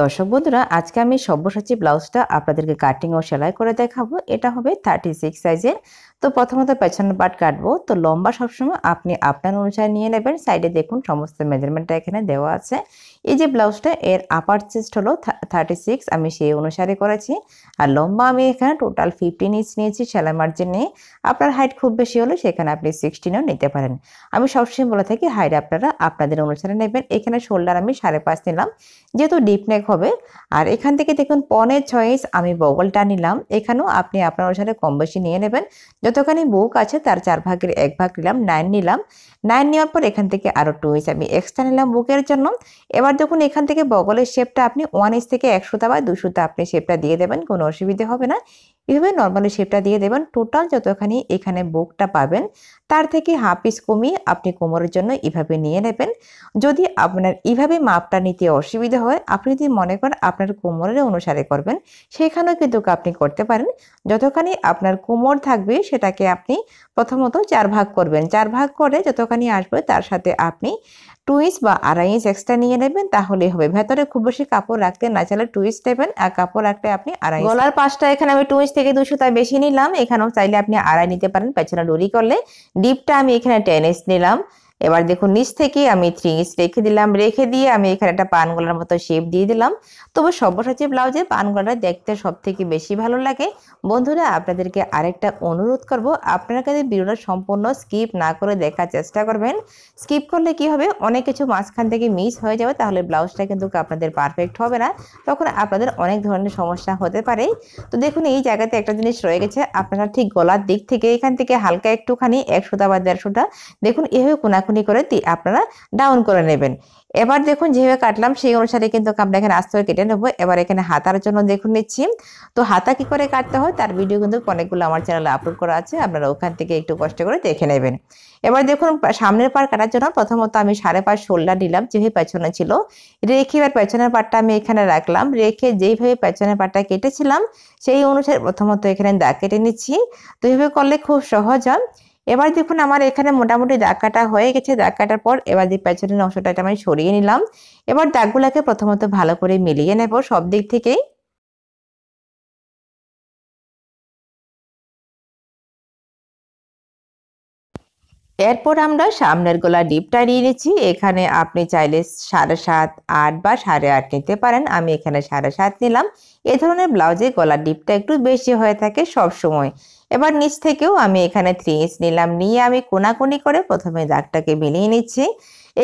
দর্শক বন্ধুরা আজকে আমি সব্যসাচী ব্লাউজটা আপনাদেরকে কাটিং ও সেলাই করে দেখাবো এটা হবে থার্টি সিক্স সাইজের তো প্রথমত পেছনের পাট কাটবো তো লম্বা সবসময় আপনি আপনার অনুসারে নিয়ে নেবেন সাইডে দেখুন সমস্ত মেজারমেন্টটা এখানে দেওয়া আছে এই যে ব্লাউজটা এর আপার চেস্ট হলো থার্টি সিক্স আমি সেই অনুসারে করেছি আর লম্বা আমি এখানে টোটাল ফিফটিন ইঞ্চ নিয়েছি সেলাই মার্জিন নিয়ে আপনার হাইট খুব বেশি হলে সেখানে আপনি সিক্সটিনও নিতে পারেন আমি সবসময় বলে থাকি হাইট আপনারা আপনাদের অনুসারে নেবেন এখানে শোল্ডার আমি সাড়ে পাঁচ নিলাম যেহেতু ডিপ নেক হবে আর এখান থেকে দেখুন পনে ছয় ইঞ্চ আমি বগলটা নিলাম এখানেও আপনি আপনার অনুসারে কম বেশি নিয়ে নেবেন যতখানি বুক আছে তার চার ভাগের এক ভাগ নিলাম নাইন নিলাম নাইন নেওয়ার পর এখান থেকে আরও টু ইঞ্চ আমি এক্সট্রা নিলাম বুকের জন্য এবার এবার দেখুন এখান থেকে বগলের শেপটা আপনি ওয়ান ইঞ্চ থেকে একশোটা বা তা আপনি শেপটা দিয়ে দেবেন কোনো অসুবিধে হবে না এভাবে নর্মালি শেপটা দিয়ে দেবেন টোটাল যতখানি এখানে বুকটা পাবেন তার থেকে হাফ পিস কমিয়ে আপনি কোমরের জন্য এভাবে নিয়ে নেবেন যদি আপনার এভাবে মাপটা নিতে অসুবিধা হয় আপনি যদি মনে করেন আপনার কোমরের অনুসারে করবেন সেখানেও কিন্তু আপনি করতে পারেন যতখানি আপনার কোমর থাকবে সেটাকে আপনি প্রথমত চার ভাগ করবেন চার ভাগ করে যতখানি আসবে তার সাথে আপনি টু ইঞ্চ বা আড়াই ইঞ্চ এক্সট্রা নিয়ে নেবেন তাহলেই হবে ভেতরে খুব বেশি কাপড় রাখতে না চাইলে টু ইঞ্চ নেবেন আর কাপড় রাখতে আপনি আড়াই গলার পাশটা এখানে আমি টু ইঞ্চ থেকে দুশো তাই বেশি নিলাম এখানেও চাইলে আপনি আড়াই নিতে পারেন পেছনে ডোরি করলে ডিপটা আমি এখানে টেন ইঞ্চ নিলাম এবার দেখুন নিচ থেকে আমি থ্রি ইঞ্চ রেখে দিলাম রেখে দিয়ে আমি এখানে একটা পানগোলার মতো শেপ দিয়ে দিলাম তবে সব্যসাচী ব্লাউজের পানগোলাটা দেখতে সব থেকে বেশি ভালো লাগে বন্ধুরা আপনাদেরকে আরেকটা অনুরোধ করব আপনারা কাছে ভিডিওটা সম্পূর্ণ স্কিপ না করে দেখার চেষ্টা করবেন স্কিপ করলে কি হবে অনেক কিছু মাঝখান থেকে মিস হয়ে যাবে তাহলে ব্লাউজটা কিন্তু আপনাদের পারফেক্ট হবে না তখন আপনাদের অনেক ধরনের সমস্যা হতে পারে তো দেখুন এই জায়গাতে একটা জিনিস রয়ে গেছে আপনারা ঠিক গলার দিক থেকে এখান থেকে হালকা একটুখানি একশোটা বা দেড়শোটা দেখুন এভাবে কোনা খুনি করে আপনারা ডাউন করে নেবেন এবার দেখুন যেভাবে কাটলাম সেই অনুসারে কিন্তু আমরা এখানে আস্তে কেটে নেবো এবার এখানে হাতার জন্য দেখুন নিচ্ছি তো হাতা কি করে কাটতে হয় তার ভিডিও কিন্তু অনেকগুলো আমার চ্যানেলে আপলোড করা আছে আপনারা ওখান থেকে একটু কষ্ট করে দেখে নেবেন এবার দেখুন সামনের পার কাটার জন্য প্রথমত আমি সাড়ে পাঁচ শোল্ডার নিলাম যেভাবে পেছনে ছিল রেখে এবার পেছনের পাটটা আমি এখানে রাখলাম রেখে যেইভাবে পেছনের পাটটা কেটেছিলাম সেই অনুসারে প্রথমত এখানে দাগ কেটে নিচ্ছি তো এইভাবে করলে খুব সহজ হয় এবার দেখুন আমার এখানে মোটামুটি দাগ কাটা হয়ে গেছে দাগ কাটার পর এবার যে পেছনের অংশটা আমি সরিয়ে নিলাম এবার দাগগুলোকে প্রথমত ভালো করে মিলিয়ে নেব সব দিক থেকেই এরপর আমরা সামনের গোলা ডিপটা নিয়ে নিচ্ছি এখানে আপনি চাইলে সাড়ে সাত আট বা সাড়ে আট নিতে পারেন আমি এখানে সাড়ে সাত নিলাম এ ধরনের ব্লাউজে গলার ডিপটা একটু বেশি হয়ে থাকে সব সময়। এবার নিচ থেকেও আমি এখানে থ্রি ইঞ্চ নিলাম নিয়ে আমি কোনাকুনি করে প্রথমে দাগটাকে মিলিয়ে নিচ্ছি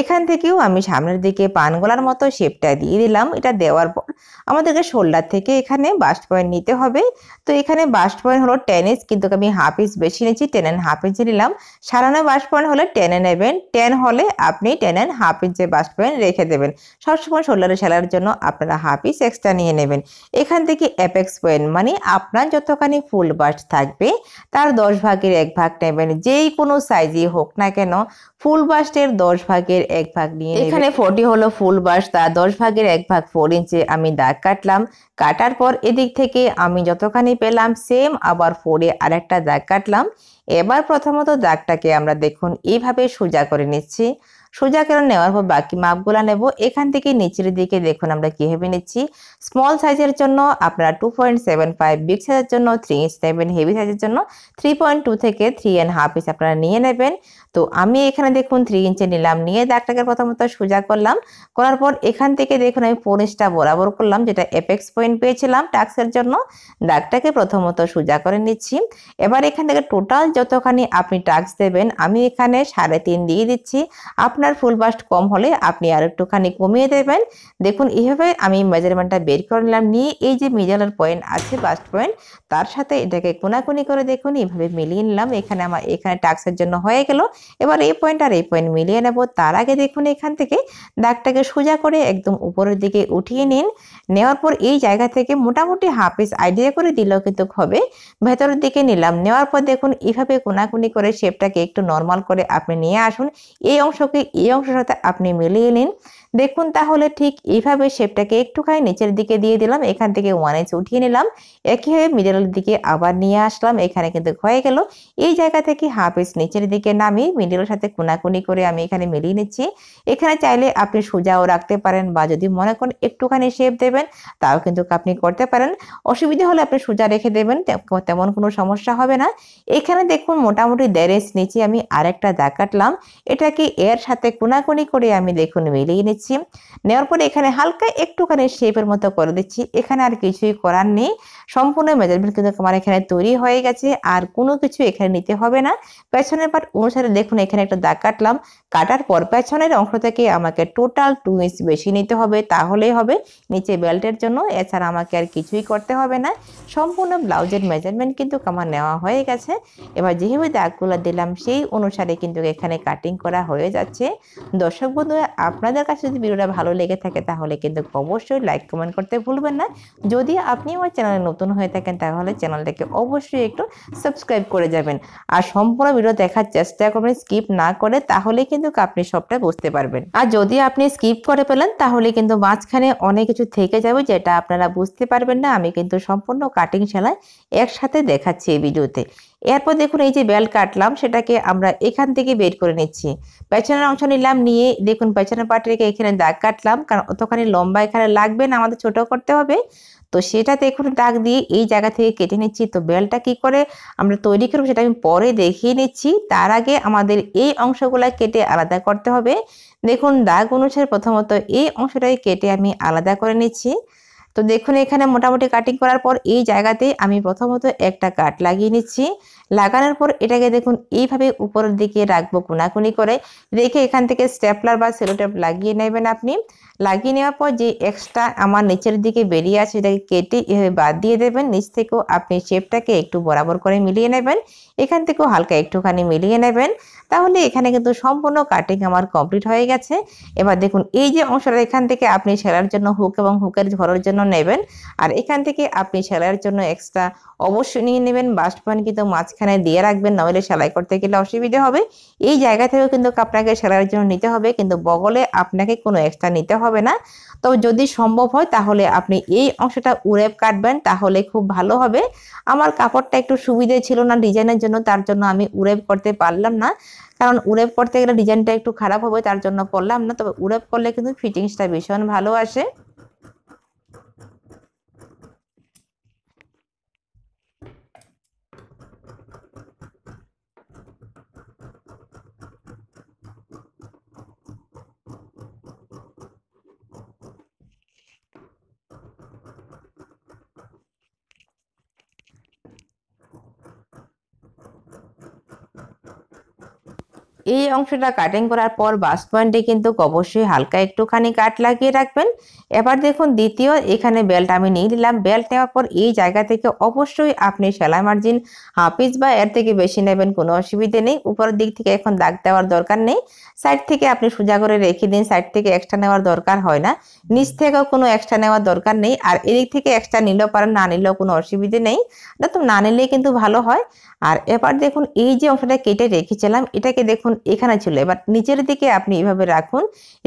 এখান থেকেও আমি সামনের দিকে পানগোলার মতো শেপটা দিয়ে দিলাম এটা দেওয়ার পর আমাদেরকে শোল্ডার থেকে এখানে বাস্ট পয়েন্ট নিতে হবে তো এখানে বাস্ট পয়েন্ট হলো টেন ইঞ্চ কিন্তু আমি হাফ ইঞ্চ বেশি নিয়েছি টেন অ্যান্ড হাফ ইঞ্চি নিলাম সারানো বাস্ট পয়েন্ট হলে টেনে নেবেন টেন হলে আপনি টেন অ্যান্ড হাফ ইঞ্চে বাস্ট পয়েন্ট রেখে দেবেন সবসময় শোল্ডারে সেলার জন্য আপনারা হাফ ইঞ্চ এক্সট্রা নিয়ে নেবেন এখান থেকে অ্যাপেক্স পয়েন্ট মানে আপনার যতখানি ফুল বাস্ট থাকবে তার দশ ভাগের এক ভাগ নেবেন যেই কোনো সাইজই হোক না কেন ফুল বাস্টের দশ ভাগের ইঞ্চের এক ভাগ নিয়ে এখানে ফোরটি হলো ফুল বাস তা দশ ভাগের এক ভাগ ফোর ইঞ্চে আমি দাগ কাটলাম কাটার পর এদিক থেকে আমি যতখানি পেলাম সেম আবার ফোরে আরেকটা দাগ কাটলাম এবার প্রথমত দাগটাকে আমরা দেখুন এইভাবে সোজা করে নিচ্ছি সোজা কেন নেওয়ার পর বাকি মাপগুলো নেব এখান থেকে নিচের দিকে দেখুন আমরা কীভাবে নিচ্ছি স্মল সাইজের জন্য আপনারা two point seven five big সাইজের জন্য থ্রি ইঞ্চ নেবেন হেভি সাইজের জন্য থ্রি পয়েন্ট টু থেকে থ্রি অ্যান্ড হাফ ইঞ্চ আপনারা নিয়ে নেবেন তো আমি এখানে দেখুন থ্রি ইঞ্চে নিলাম নিয়ে দাগটাকে প্রথমত সোজা করলাম করার পর এখান থেকে দেখুন আমি ফোর ইঞ্চটা বরাবর করলাম যেটা এপেক্স পয়েন্ট পেয়েছিলাম টাক্সের জন্য দাগটাকে প্রথমত সোজা করে নিচ্ছি এবার এখান থেকে টোটাল যতখানি আপনি টাক্স দেবেন আমি এখানে সাড়ে তিন দিয়ে দিচ্ছি আপনার আপনার ফুল বাস্ট কম হলে আপনি আর একটুখানি কমিয়ে দেবেন দেখুন এইভাবে আমি মেজারমেন্টটা বের করে নিলাম নিয়ে এই যে মিজালার পয়েন্ট আছে বাস্ট পয়েন্ট তার সাথে এটাকে কোনাকুনি করে দেখুন এইভাবে মিলিয়ে নিলাম এখানে আমার এখানে টাক্সের জন্য হয়ে গেল এবার এই পয়েন্ট আর এই পয়েন্ট মিলিয়ে নেব তার আগে দেখুন এখান থেকে দাগটাকে সোজা করে একদম উপরের দিকে উঠিয়ে নিন নেওয়ার পর এই জায়গা থেকে মোটামুটি হাফ ইস আইডিয়া করে দিলেও কিন্তু হবে ভেতরের দিকে নিলাম নেওয়ার পর দেখুন এইভাবে কোনাকুনি করে শেপটাকে একটু নর্মাল করে আপনি নিয়ে আসুন এই অংশকে ඒ අක්ෂරත আপনি মিলিয়ে নিন দেখুন তাহলে ঠিক এইভাবে শেপটাকে একটুখানি নিচের দিকে দিয়ে দিলাম এখান থেকে ওয়ান ইঞ্চ উঠিয়ে নিলাম একইভাবে মিডলের দিকে আবার নিয়ে আসলাম এখানে কিন্তু হয়ে গেল এই জায়গা থেকে হাফ ইঞ্চ নিচের দিকে নামিয়ে মিডলের সাথে কোনাকুনি করে আমি এখানে মিলিয়ে নিচ্ছি এখানে চাইলে আপনি সোজাও রাখতে পারেন বা যদি মনে করেন একটুখানি শেপ দেবেন তাও কিন্তু আপনি করতে পারেন অসুবিধা হলে আপনি সোজা রেখে দেবেন তেমন কোনো সমস্যা হবে না এখানে দেখুন মোটামুটি দেড় ইঞ্চ নিচে আমি আরেকটা দা কাটলাম এটাকে এর সাথে কোনাকুনি করে আমি দেখুন মিলিয়ে নিচ্ছি দিচ্ছি নেওয়ার পরে এখানে হালকা একটুখানি শেপের মতো করে দিচ্ছি এখানে আর কিছুই করার নেই সম্পূর্ণ মেজারমেন্ট কিন্তু আমার এখানে তৈরি হয়ে গেছে আর কোনো কিছু এখানে নিতে হবে না পেছনের পার্ট অনুসারে দেখুন এখানে একটা দাগ কাটলাম কাটার পর পেছনের অংশ থেকে আমাকে টোটাল টু ইঞ্চ বেশি নিতে হবে তাহলেই হবে নিচে বেল্টের জন্য এছাড়া আমাকে আর কিছুই করতে হবে না সম্পূর্ণ ব্লাউজের মেজারমেন্ট কিন্তু আমার নেওয়া হয়ে গেছে এবার যেভাবে দাগগুলো দিলাম সেই অনুসারে কিন্তু এখানে কাটিং করা হয়ে যাচ্ছে দর্শক বন্ধু আপনাদের কাছে যদি ভিডিওটা ভালো লেগে থাকে তাহলে কিন্তু অবশ্যই লাইক কমেন্ট করতে ভুলবেন না যদি আপনি আমার চ্যানেলে নতুন হয়ে থাকেন তাহলে চ্যানেলটাকে অবশ্যই একটু সাবস্ক্রাইব করে যাবেন আর সম্পূর্ণ ভিডিও দেখার চেষ্টা করবেন স্কিপ না করে তাহলে কিন্তু আপনি সবটা বুঝতে পারবেন আর যদি আপনি স্কিপ করে পেলেন তাহলে কিন্তু মাঝখানে অনেক কিছু থেকে যাবে যেটা আপনারা বুঝতে পারবেন না আমি কিন্তু সম্পূর্ণ কাটিং সেলাই একসাথে দেখাচ্ছি এই ভিডিওতে এরপর দেখুন এই যে বেল কাটলাম সেটাকে আমরা এখান থেকে বের করে নিচ্ছি পেছনের অংশ নিলাম নিয়ে দেখুন পেছনের পার্টি রেখে এখানে দাগ কাটলাম কারণ অতখানি লম্বা এখানে লাগবে না আমাদের ছোট করতে হবে তো সেটা দেখুন দাগ দিয়ে এই জায়গা থেকে কেটে নিচ্ছি তো বেলটা কি করে আমরা তৈরি করব সেটা আমি পরে দেখিয়ে নিচ্ছি তার আগে আমাদের এই অংশগুলা কেটে আলাদা করতে হবে দেখুন দাগ অনুসারে প্রথমত এই অংশটাকে কেটে আমি আলাদা করে নিচ্ছি তো দেখুন এখানে মোটামুটি কাটিং করার পর এই জায়গাতে আমি প্রথমত একটা কাট লাগিয়ে নিচ্ছি লাগানোর পর এটাকে দেখুন এইভাবে উপরের দিকে রাখবো কোনাকুনি করে রেখে এখান থেকে স্টেপলার বা সেলোটেপ লাগিয়ে নেবেন আপনি লাগিয়ে নেওয়ার পর যে এক্সট্রা আমার নিচের দিকে বেরিয়ে আছে এটাকে কেটে এভাবে বাদ দিয়ে দেবেন নিচ থেকেও আপনি শেপটাকে একটু বরাবর করে মিলিয়ে নেবেন এখান থেকেও হালকা একটুখানি মিলিয়ে নেবেন তাহলে এখানে কিন্তু সম্পূর্ণ কাটিং আমার কমপ্লিট হয়ে গেছে এবার দেখুন এই যে অংশটা এখান থেকে আপনি সেলার জন্য হুক এবং হুকের ঘরের জন্য নেবেন আর এখান থেকে আপনি সেলাইয়ের জন্য এক্সট্রা অবশ্যই নিয়ে নেবেন বাস্ট পয়েন্ট কিন্তু মাঝখানে দিয়ে রাখবেন নইলে সেলাই করতে গেলে অসুবিধে হবে এই জায়গা থেকেও কিন্তু আপনাকে সেলাইয়ের জন্য নিতে হবে কিন্তু বগলে আপনাকে কোনো এক্সট্রা নিতে হবে না তো যদি সম্ভব হয় তাহলে আপনি এই অংশটা উড়েপ কাটবেন তাহলে খুব ভালো হবে আমার কাপড়টা একটু সুবিধে ছিল না ডিজাইনের জন্য তার জন্য আমি উড়েপ করতে পারলাম না কারণ উড়ে করতে গেলে ডিজাইনটা একটু খারাপ হবে তার জন্য পরলাম না তবে উড়ে করলে কিন্তু ফিটিংসটা ভীষণ ভালো আসে এই অংশটা কাটিং করার পর বাস পয়েন্টে কিন্তু অবশ্যই হালকা একটুখানি কাট লাগিয়ে রাখবেন এবার দেখুন দ্বিতীয় এখানে বেল্ট আমি নিয়ে নিলাম বেল্ট নেওয়ার পর এই জায়গা থেকে অবশ্যই আপনি সেলাই মার্জিন হাফিস বা এর থেকে বেশি নেবেন কোনো অসুবিধে নেই উপরের দিক থেকে এখন দাগ দেওয়ার দরকার নেই সাইড থেকে আপনি সোজা করে রেখে দিন সাইড থেকে এক্সট্রা নেওয়ার দরকার হয় না নিচ থেকেও কোনো এক্সট্রা নেওয়ার দরকার নেই আর এদিক থেকে এক্সট্রা নিলেও পারেন না নিলেও কোনো অসুবিধে নেই না তো না নিলেই কিন্তু ভালো হয় আর এবার দেখুন এই যে অংশটা কেটে রেখেছিলাম এটাকে দেখুন দেখুন এখানে ছিল এবার নিচের দিকে আপনি এভাবে রাখুন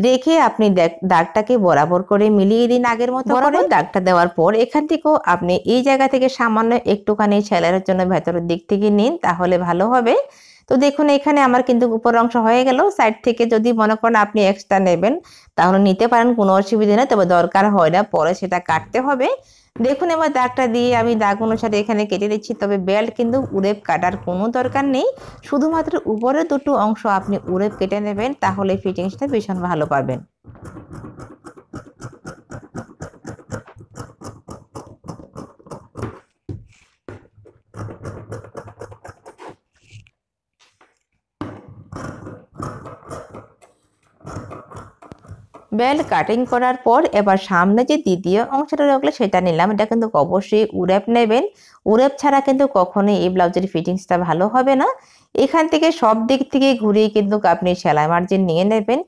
রেখে আপনি দাগটাকে বরাবর করে মিলিয়ে দিন আগের মতো করে দাগটা দেওয়ার পর এখান থেকেও আপনি এই জায়গা থেকে সামান্য একটুখানি সেলাইয়ের জন্য ভেতরের দিক থেকে নিন তাহলে ভালো হবে তো দেখুন এখানে আমার কিন্তু উপর অংশ হয়ে গেল সাইড থেকে যদি মনে করেন আপনি এক্সট্রা নেবেন তাহলে নিতে পারেন কোনো অসুবিধা নেই তবে দরকার হয় না পরে সেটা কাটতে হবে দেখুন এবার দাগটা দিয়ে আমি দাগ অনুসারে এখানে কেটে দিচ্ছি তবে বেল্ট কিন্তু উড়েপ কাটার কোনো দরকার নেই শুধুমাত্র উপরের দুটো অংশ আপনি উড়েপ কেটে নেবেন তাহলে ফিটিংসটা ভীষণ ভালো পাবেন বেল কাটিং করার পর এবার সামনে যে দ্বিতীয় অংশটা রাখলে সেটা নিলাম এটা কিন্তু অবশ্যই উড়েপ নেবেন উরেপ ছাড়া কিন্তু কখনোই এই ব্লাউজের ফিটিংসটা ভালো হবে না এখান থেকে সব দিক থেকে ঘুরিয়ে কিন্তু আপনি সেলাই মার্জিন নিয়ে নেবেন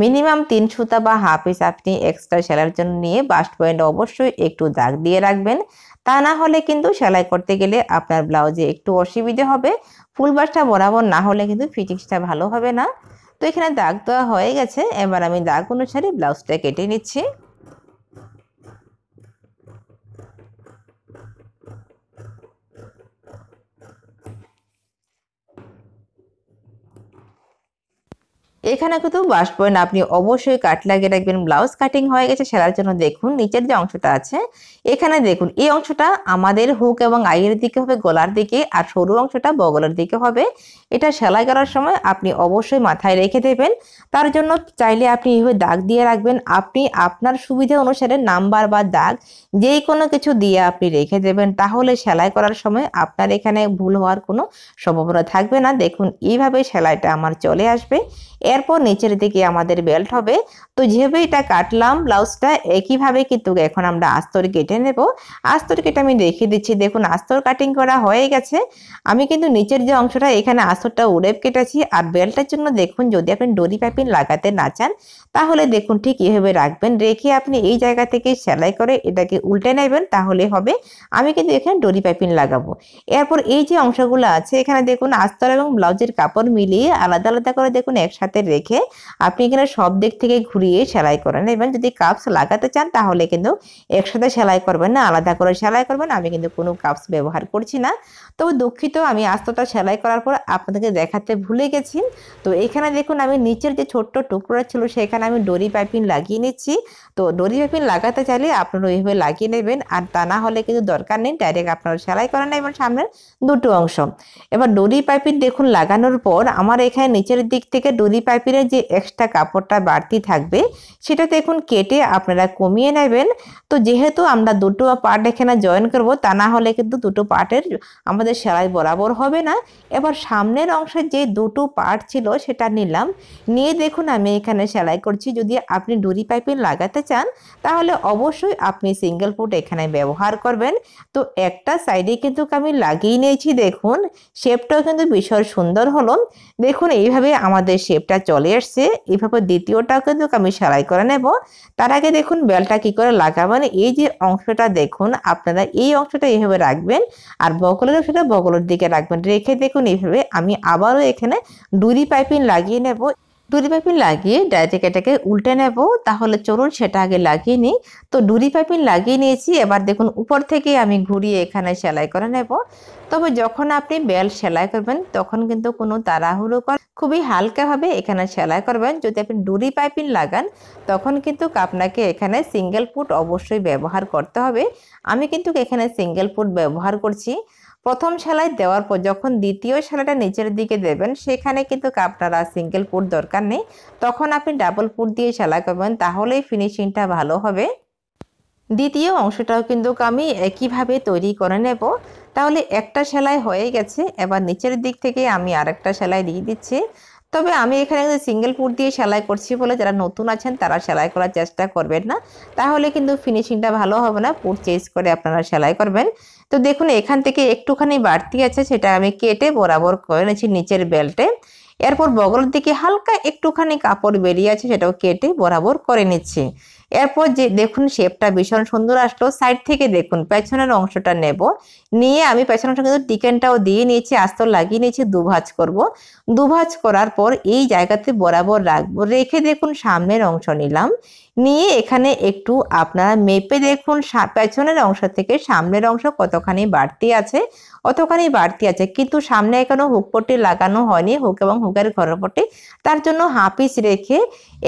মিনিমাম তিন সুতা বা হাফ পিস আপনি এক্সট্রা সেলাইয়ের জন্য নিয়ে বাস্ট পয়েন্ট অবশ্যই একটু দাগ দিয়ে রাখবেন তা না হলে কিন্তু সেলাই করতে গেলে আপনার ব্লাউজে একটু অসুবিধে হবে ফুল বাসটা বরাবর না হলে কিন্তু ফিটিংসটা ভালো হবে না তো এখানে দাগ দেওয়া হয়ে গেছে এবার আমি দাগ অনুসারে ব্লাউজটা কেটে নিচ্ছি এখানে কিন্তু বাস পয়েন্ট আপনি অবশ্যই কাট লাগিয়ে রাখবেন ব্লাউজ কাটিং হয়ে গেছে সেলার জন্য দেখুন নিচের যে অংশটা আছে এখানে দেখুন এই অংশটা আমাদের হুক এবং আইয়ের দিকে হবে গলার দিকে আর সরু অংশটা বগলের দিকে হবে এটা সেলাই করার সময় আপনি অবশ্যই মাথায় রেখে দেবেন তার জন্য চাইলে আপনি এইভাবে দাগ দিয়ে রাখবেন আপনি আপনার সুবিধা অনুসারে নাম্বার বা দাগ যেই কোনো কিছু দিয়ে আপনি রেখে দেবেন তাহলে সেলাই করার সময় আপনার এখানে ভুল হওয়ার কোনো সম্ভাবনা থাকবে না দেখুন এইভাবে সেলাইটা আমার চলে আসবে এরপর নিচের দিকে আমাদের বেল্ট হবে তো যেভাবে এটা কাটলাম ব্লাউজটা একইভাবে কিন্তু এখন আমরা আস্তর কেটে নেব আস্তর কেটে আমি দেখে দিচ্ছি দেখুন আস্তর কাটিং করা হয়ে গেছে আমি কিন্তু নিচের যে অংশটা এখানে আস্তরটা উড়েপ কেটেছি আর বেল্টের জন্য দেখুন যদি আপনি ডরি পাইপিং লাগাতে না চান তাহলে দেখুন ঠিক এভাবে রাখবেন রেখে আপনি এই জায়গা থেকে সেলাই করে এটাকে উল্টে নেবেন তাহলে হবে আমি কিন্তু এখানে ডরি পাইপিং লাগাবো এরপর এই যে অংশগুলো আছে এখানে দেখুন আস্তর এবং ব্লাউজের কাপড় মিলিয়ে আলাদা আলাদা করে দেখুন একসাথে হাতে রেখে আপনি এখানে সব দিক থেকে ঘুরিয়ে সেলাই করেন এবং যদি কাপস লাগাতে চান তাহলে কিন্তু একসাথে সেলাই করবেন না আলাদা করে সেলাই করবেন আমি কিন্তু কোনো কাপস ব্যবহার করছি না তবু দুঃখিত আমি আস্তটা সেলাই করার পর আপনাদেরকে দেখাতে ভুলে গেছি তো এখানে দেখুন আমি নিচের যে ছোট্ট টুকরা ছিল সেখানে আমি ডরি পাইপিং লাগিয়ে নিচ্ছি তো ডরি পাইপিং লাগাতে চাইলে আপনারা ওইভাবে লাগিয়ে নেবেন আর তা না হলে কিন্তু দরকার নেই ডাইরেক্ট আপনারা সেলাই করেন এবং সামনের দুটো অংশ এবার ডরি পাইপিং দেখুন লাগানোর পর আমার এখানে নিচের দিক থেকে ডরি পাইপিরা যে এক্সট্রা কাপড়টা বাড়তি থাকবে সেটা দেখুন কেটে আপনারা কমিয়ে নেবেন তো যেহেতু আমরা দুটো পার্ট এখানে জয়েন করব তা না হলে কিন্তু দুটো পার্টের আমাদের সেলাই বরাবর হবে না এবার সামনের অংশের যে দুটো পার্ট ছিল সেটা নিলাম নিয়ে দেখুন আমি এখানে সেলাই করছি যদি আপনি ডুরি পাইপিং লাগাতে চান তাহলে অবশ্যই আপনি সিঙ্গেল ফুট এখানে ব্যবহার করবেন তো একটা সাইডে কিন্তু আমি লাগিয়ে নিয়েছি দেখুন শেপটাও কিন্তু ভীষণ সুন্দর হলো দেখুন এইভাবে আমাদের শেপটা চলে এসছে এভাবে দ্বিতীয়টাও কিন্তু আমি সেলাই করে নেব তার আগে দেখুন বেলটা কি করে লাগাবেন মানে এই যে অংশটা দেখুন আপনারা এই অংশটা এইভাবে রাখবেন আর বগলের অংশটা বগলের দিকে রাখবেন রেখে দেখুন এইভাবে আমি আবারও এখানে দুরি পাইপিং লাগিয়ে নেব দুরি পাইপিং লাগিয়ে ডাইরেক্ট এটাকে উল্টে নেব তাহলে চলুন সেটা আগে লাগিয়ে নিই তো দুরি পাইপিং লাগিয়ে নিয়েছি এবার দেখুন উপর থেকে আমি ঘুরিয়ে এখানে সেলাই করে নেব তবে যখন আপনি বেল সেলাই করবেন তখন কিন্তু কোনো তাড়াহুড়ো কর খুবই হালকাভাবে এখানে সেলাই করবেন যদি আপনি ডুরি পাইপিং লাগান তখন কিন্তু আপনাকে এখানে সিঙ্গেল ফুট অবশ্যই ব্যবহার করতে হবে আমি কিন্তু এখানে সিঙ্গেল ফুট ব্যবহার করছি প্রথম সেলাই দেওয়ার পর যখন দ্বিতীয় সেলাইটা নিচের দিকে দেবেন সেখানে কিন্তু আপনারা সিঙ্গেল ফুট দরকার নেই তখন আপনি ডাবল ফুট দিয়ে সেলাই করবেন তাহলেই ফিনিশিংটা ভালো হবে দ্বিতীয় অংশটাও কিন্তু আমি একইভাবে তৈরি করে নেব তাহলে একটা সেলাই হয়ে গেছে এবার নিচের দিক থেকে আমি আর একটা সেলাই দিয়ে দিচ্ছি তবে আমি এখানে সিঙ্গেল ফুট দিয়ে সেলাই করছি বলে যারা নতুন আছেন তারা সেলাই করার চেষ্টা করবেন না তাহলে কিন্তু ফিনিশিংটা ভালো হবে না পুট চেঞ্জ করে আপনারা সেলাই করবেন তো দেখুন এখান থেকে একটুখানি বাড়তি আছে সেটা আমি কেটে বরাবর করে নিয়েছি নিচের বেল্টে এরপর বগলের দিকে হালকা একটুখানি কাপড় বেরিয়ে আছে সেটাও কেটে বরাবর করে নিচ্ছি এরপর যে দেখুন শেপটা ভীষণ সুন্দর আসলো সাইড থেকে দেখুন পেছনের অংশটা নেব নিয়ে আমি পেছনের অংশ কিন্তু টিকেনটাও দিয়ে নিয়েছি আস্ত লাগিয়ে নিয়েছি দুভাজ করব দুভাজ করার পর এই জায়গাতে বরাবর রাখবো রেখে দেখুন সামনের অংশ নিলাম নিয়ে এখানে একটু আপনারা মেপে দেখুন পেছনের অংশ থেকে সামনের অংশ কতখানি বাড়তি আছে অতখানি বাড়তি আছে কিন্তু সামনে এখনো হুক পট্টি লাগানো হয়নি হুক এবং হুকের ঘরের পট্টি তার জন্য হাফিস রেখে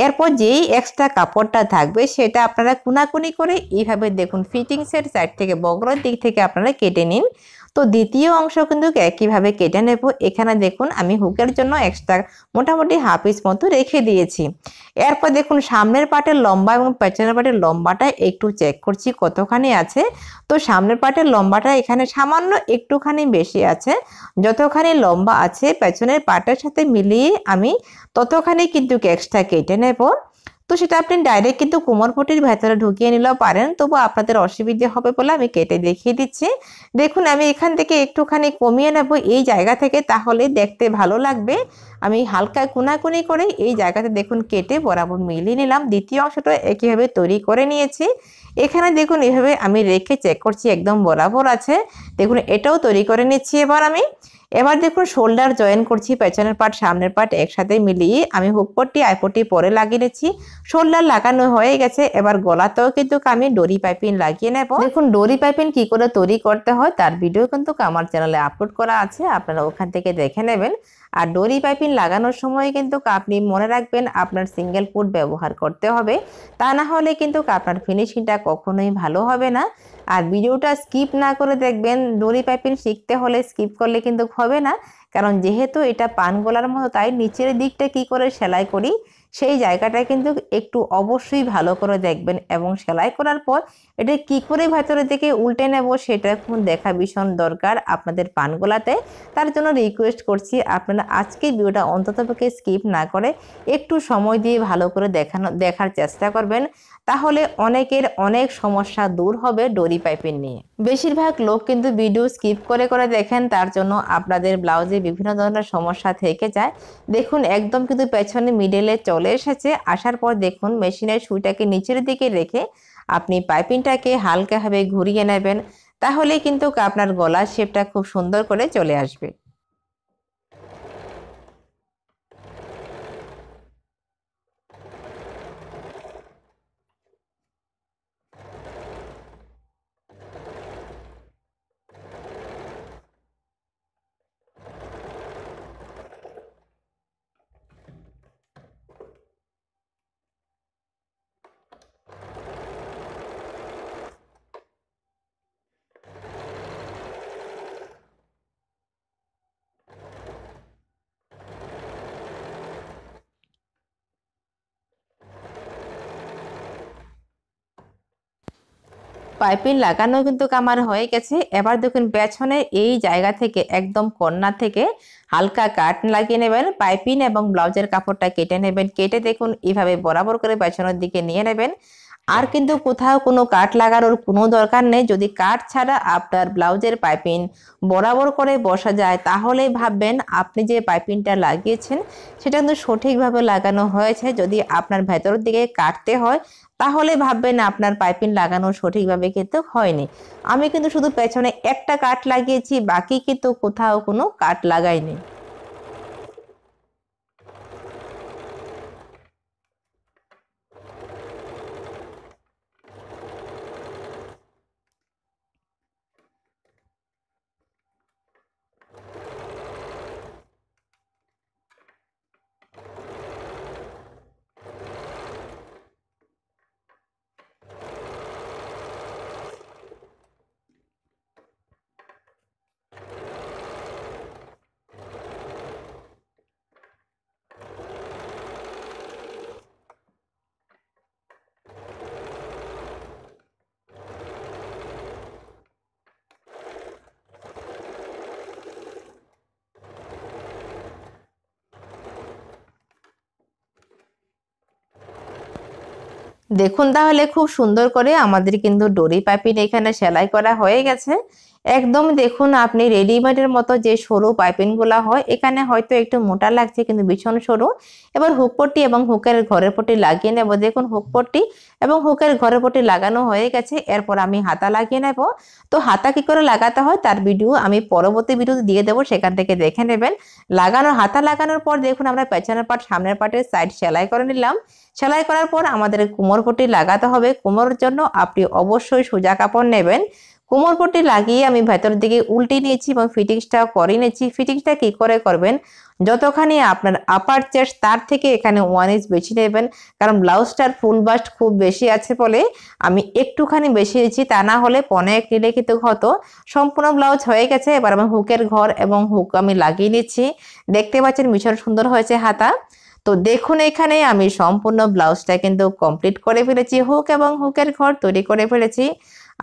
এরপর যেই এক্সট্রা কাপড়টা থাকবে সেটা আপনারা কুনাকুনি করে এইভাবে দেখুন ফিটিংসের সাইড থেকে বগরের দিক থেকে আপনারা কেটে নিন তো দ্বিতীয় অংশ কিন্তু একইভাবে কেটে নেব এখানে দেখুন আমি হুকের জন্য এক্সট্রা মোটামুটি হাফ ইস মতো রেখে দিয়েছি এরপর দেখুন সামনের পাটের লম্বা এবং পেছনের পাটের লম্বাটা একটু চেক করছি কতখানি আছে তো সামনের পাটের লম্বাটা এখানে সামান্য একটুখানি বেশি আছে যতখানি লম্বা আছে পেছনের পাটের সাথে মিলিয়ে আমি ততখানি কিন্তু এক্সট্রা কেটে নেব তো সেটা আপনি ডাইরেক্ট কিন্তু কোমরপুটির ভেতরে ঢুকিয়ে নিলেও পারেন তবু আপনাদের অসুবিধে হবে বলে আমি কেটে দেখিয়ে দিচ্ছি দেখুন আমি এখান থেকে একটুখানি কমিয়ে নেব এই জায়গা থেকে তাহলে দেখতে ভালো লাগবে আমি হালকা কোনাকুনি করে এই জায়গাতে দেখুন কেটে বরাবর মিলিয়ে নিলাম দ্বিতীয় অংশটা একইভাবে তৈরি করে নিয়েছি এখানে দেখুন এভাবে আমি রেখে চেক করছি একদম বরাবর আছে দেখুন এটাও তৈরি করে নিচ্ছি এবার আমি এবার দেখুন শোল্ডার জয়েন করছি পেছনের পার্ট সামনের পার্ট একসাথে মিলিয়ে আমি হুকপটটি আইপটটি পরে লাগিয়ে নিচ্ছি শোল্ডার লাগানো হয়ে গেছে এবার গলাতেও কিন্তু আমি ডরি পাইপিং লাগিয়ে নেব দেখুন ডরি পাইপিং কি করে তৈরি করতে হয় তার ভিডিও কিন্তু আমার চ্যানেলে আপলোড করা আছে আপনারা ওখান থেকে দেখে নেবেন আর ডোরি পাইপিং লাগানোর সময় কিন্তু আপনি মনে রাখবেন আপনার সিঙ্গেল ফুট ব্যবহার করতে হবে তা না হলে কিন্তু আপনার ফিনিশিংটা কখনোই ভালো হবে না আর ভিডিওটা স্কিপ না করে দেখবেন ডোরি পাইপিং শিখতে হলে স্কিপ করলে কিন্তু হবে না কারণ যেহেতু এটা পান গোলার মতো তাই নিচের দিকটা কি করে সেলাই করি সেই জায়গাটা কিন্তু একটু অবশ্যই ভালো করে দেখবেন এবং সেলাই করার পর এটা কি করে ভেতরে থেকে উল্টে নেব সেটা এখন দেখা ভীষণ দরকার আপনাদের পানগোলাতে তার জন্য রিকোয়েস্ট করছি আপনারা আজকে ভিডিওটা অন্তত স্কিপ না করে একটু সময় দিয়ে ভালো করে দেখানো দেখার চেষ্টা করবেন তাহলে অনেকের অনেক সমস্যা দূর হবে ডোরি পাইপিং নিয়ে বেশিরভাগ লোক কিন্তু ভিডিও স্কিপ করে করে দেখেন তার জন্য আপনাদের ব্লাউজে বিভিন্ন ধরনের সমস্যা থেকে যায় দেখুন একদম কিন্তু পেছনে মিডেলে চলে এসেছে আসার পর দেখুন মেশিনের সুইটাকে নিচের দিকে রেখে আপনি পাইপিংটাকে হালকাভাবে ঘুরিয়ে নেবেন তাহলে কিন্তু আপনার গলার শেপটা খুব সুন্দর করে চলে আসবে পাইপিং লাগানো কিন্তু আমার হয়ে গেছে এবার দেখুন পেছনের এই জায়গা থেকে একদম কন্যা থেকে হালকা কাট লাগিয়ে নেবেন পাইপিং এবং ব্লাউজের কাপড়টা কেটে নেবেন কেটে দেখুন এইভাবে বরাবর করে পেছনের দিকে নিয়ে নেবেন আর কিন্তু কোথাও কোনো কাট লাগানোর কোনো দরকার নেই যদি কাট ছাড়া আপনার ব্লাউজের পাইপিং বরাবর করে বসা যায় তাহলে ভাববেন আপনি যে পাইপিংটা লাগিয়েছেন সেটা কিন্তু সঠিকভাবে লাগানো হয়েছে যদি আপনার ভেতরের দিকে কাটতে হয় তাহলে ভাববেন আপনার পাইপিং লাগানো সঠিকভাবে কিন্তু হয়নি আমি কিন্তু শুধু পেছনে একটা কাট লাগিয়েছি বাকি কিন্তু কোথাও কোনো কাট লাগাইনি দেখুন তাহলে খুব সুন্দর করে আমাদের কিন্তু ডরি পাইপিং এখানে সেলাই করা হয়ে গেছে একদম দেখুন আপনি রেডিমেডের মতো যে সরু পাইপিনগুলো হয় এখানে হয়তো একটু মোটা লাগছে কিন্তু ভীষণ সরু এবার হুকপট্টি এবং হুকের ঘরের পটি লাগিয়ে নেব দেখুন হুকপট্টি এবং হুকের ঘরের পটি লাগানো হয়ে গেছে এরপর আমি হাতা লাগিয়ে নেব তো হাতা কি করে লাগাতে হয় তার ভিডিও আমি পরবর্তী ভিডিও দিয়ে দেবো সেখান থেকে দেখে নেবেন লাগানোর হাতা লাগানোর পর দেখুন আমরা পেছনের পাট সামনের পাটের সাইড সেলাই করে নিলাম সেলাই করার পর আমাদের কোমরপটি লাগাতে হবে কুমোর জন্য আপনি অবশ্যই সোজা কাপড় নেবেন কোমরপটি লাগিয়ে আমি ভেতর দিকে উল্টে নিয়েছি এবং ফিটিংসটা করে নিয়েছি ফিটিংসটা কি করে করবেন যতখানি আপনার আপার চেস্ট তার থেকে এখানে ওয়ান ইঞ্চ বেশি নেবেন কারণ ব্লাউজটার ফুল বাস্ট খুব বেশি আছে বলে আমি একটুখানি বেশি নিয়েছি তা না হলে পনে এক নিলে কিন্তু হতো সম্পূর্ণ ব্লাউজ হয়ে গেছে এবার আমি হুকের ঘর এবং হুক আমি লাগিয়ে নিচ্ছি দেখতে পাচ্ছেন ভীষণ সুন্দর হয়েছে হাতা তো দেখুন এখানে আমি সম্পূর্ণ ব্লাউজটা কিন্তু কমপ্লিট করে ফেলেছি হুক এবং হুকের ঘর তৈরি করে ফেলেছি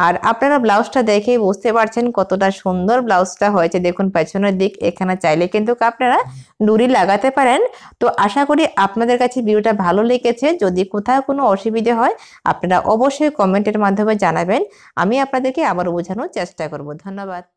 আর আপনারা ব্লাউজটা দেখে বুঝতে পারছেন কতটা সুন্দর ব্লাউজটা হয়েছে দেখুন পেছনের দিক এখানে চাইলে কিন্তু আপনারা নুড়ি লাগাতে পারেন তো আশা করি আপনাদের কাছে ভিডিওটা ভালো লেগেছে যদি কোথাও কোনো অসুবিধে হয় আপনারা অবশ্যই কমেন্টের মাধ্যমে জানাবেন আমি আপনাদেরকে আবার বোঝানোর চেষ্টা করব ধন্যবাদ